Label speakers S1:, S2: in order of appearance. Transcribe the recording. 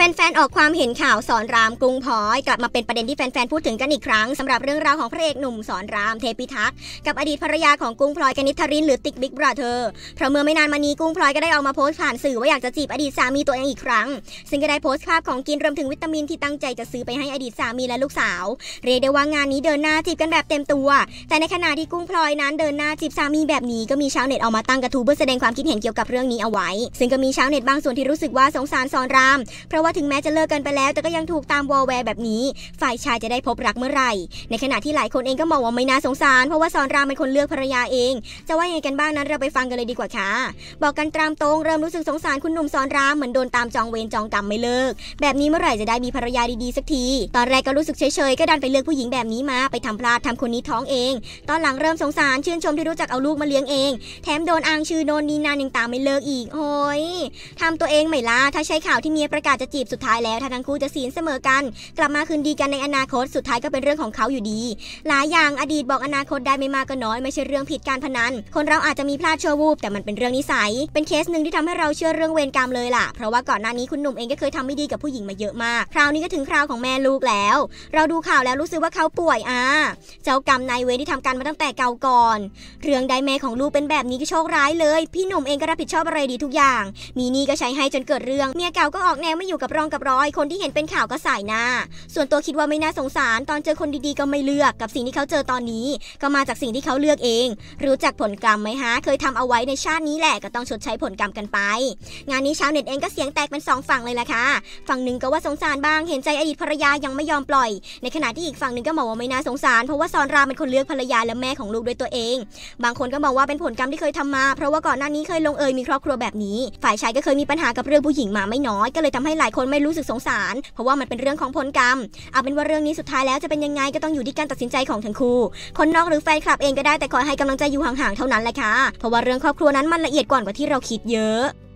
S1: แฟนๆ ออกความเห็นข่าวสอนรามกรุงพลอยกลับมาเป็นประเด็นที่แฟนๆ พูดถึงกันอีกครั้งสำหรับเรื่องราวของพระเอกหนุ่มสอนราม เทพิทักษ์กับอดีตภรรยาของกรุงพลอยกนิธริน หรือติ๊กบิ๊กบราเธอร์เพราะเมื่อไม่นานมานี้กรุงพลอยก็ได้ออกมาโพสต์ผ่านสื่อว่าอยากจะจีบอดีตสามีตัวเองอีกครั้ง ซึ่งก็ได้โพสต์ภาพของกินรวมถึงวิตามินที่ตั้งใจจะซื้อไปให้อดีตสามีและลูกสาวเรียกได้ว่างานนี้เดินหน้าจีบกันแบบเต็มตัว แต่ในขณะที่กรุงพลอยนั้นเดินหน้าจีบสามีแบบนี้ก็มีชาวเน็ตออกมาตั้งกระทู้เพื่อแสดงความคิดเห็นเกี่ยวกับเรื่องนี้เอาไว้ ซึ่งก็มีชาวเน็ตบางส่วนที่รู้สึกว่าสงสารสอนรามเพราะว่าถึงแม้จะเลิกกันไปแล้วแต่ก็ยังถูกตามวอลแวร์แบบนี้ ฝ่ายชายจะได้พบรักเมื่อไหร่ในขณะที่หลายคนเองก็มองว่าไม่น่าสงสาร เพราะว่าซอนรามเป็นคนเลือกภรรยาเอง จะว่ายังไงกันบ้างนั้นเราไปฟังกันเลยดีกว่าค่ะ บอกกันตามตรงเริ่มรู้สึกสงสารคุณหนุ่มซอนรามเหมือนโดนตามจองเวรจองกรรมไม่เลิก แบบนี้เมื่อไหร่จะได้มีภรรยาดีๆสักที ตอนแรกก็รู้สึกเฉยๆ ก็ดันไปเลือกผู้หญิงแบบนี้มา ไปทำพลาดทำคนนี้ท้องเอง ตอนหลังเริ่มสงสารชื่นชมที่รู้จักเอาลูกมาเลี้ยงเอง แถมโดนอ้างชื่อโดนนีนานยังตามไม่เลิกอีกโอ้ยทำตัวเองไม่ละถ้าใช้ข่าวที่เมียประกาศจะจีบสุดท้ายแล้วทั้งคู่จะสีนเสมอกัน กลับมาคืนดีกันในอนาคตสุดท้ายก็เป็นเรื่องของเขาอยู่ดี หลายอย่างอดีตบอกอนาคตได้ไม่มากก็น้อยไม่ใช่เรื่องผิดการพนันคนเราอาจจะมีพลาดชั่ววูบแต่มันเป็นเรื่องนิสัย เป็นเคสหนึ่งที่ทำให้เราเชื่อเรื่องเวรกรรมเลยล่ะเพราะว่าก่อนหน้านี้คุณหนุ่มเองก็เคยทำไม่ดีกับผู้หญิงมาเยอะมากคราวนี้ก็ถึงคราวของแม่ลูกแล้ว เราดูข่าวแล้วรู้สึกว่าเขาป่วยอ่ะเจ้ากรรมนายเวรที่ทำกันมาตั้งแต่เก่าก่อนเรื่องใดแม่ของลูกเป็นแบบนี้ก็โชคร้ายเลย พี่หนุ่มเองก็รับผิดชอบอะไรดีทุกอย่าง มีนี่ก็ใช้ให้จนเกิดเรื่องเมียเก่าก็ออกแนวไม่อยู่กัับรองกับร้อยคนที่เห็นเป็นข่าวก็สายหน้า ส่วนตัวคิดว่าไม่น่าสงสาร ตอนเจอคนดีๆก็ไม่เลือกกับสิ่งที่เขาเจอตอนนี้ ก็มาจากสิ่งที่เขาเลือกเอง รู้จักผลกรรมไหมฮะเคยทำเอาไว้ในชาตินี้แหละก็ต้องชดใช้ผลกรรมกันไป งานนี้ชาวเน็ตเองก็เสียงแตกเป็นสองฝั่งเลยล่ะค่ะฝั่งหนึ่งก็ว่าสงสารบ้าง เห็นใจอดีตภรรยายังไม่ยอมปล่อย ในขณะที่อีกฝั่งหนึ่งก็มองว่าไม่น่าสงสารเพราะว่าซอนรามเป็นคนเลือกภรรยาและแม่ของลูกด้วยตัวเอง บางคนก็มองว่าเป็นผลกรรมที่เคยทำมา เพราะว่าก่อนหน้านี้เคยลงเอยมีครอบครัวแบบนี้ ฝ่ายชายก็เคยมีปัญหากับเรื่องผู้หญิงมาไม่น้อยก็เลยทำให้หลายคนไม่รู้สึกสงสาร เพราะว่ามันเป็นเรื่องของผลกรรม เอาเป็นว่าเรื่องนี้สุดท้ายแล้วจะเป็นยังไงก็ต้องอยู่ที่การตัดสินใจของทั้งคู่คนนอกหรือแฟนคลับเองก็ได้แต่ขอให้กำลังใจอยู่ห่างๆ เท่านั้นแหละค่ะ เพราะว่าเรื่องครอบครัวนั้นมันละเอียดกว่ากว่าที่เราคิดเยอะ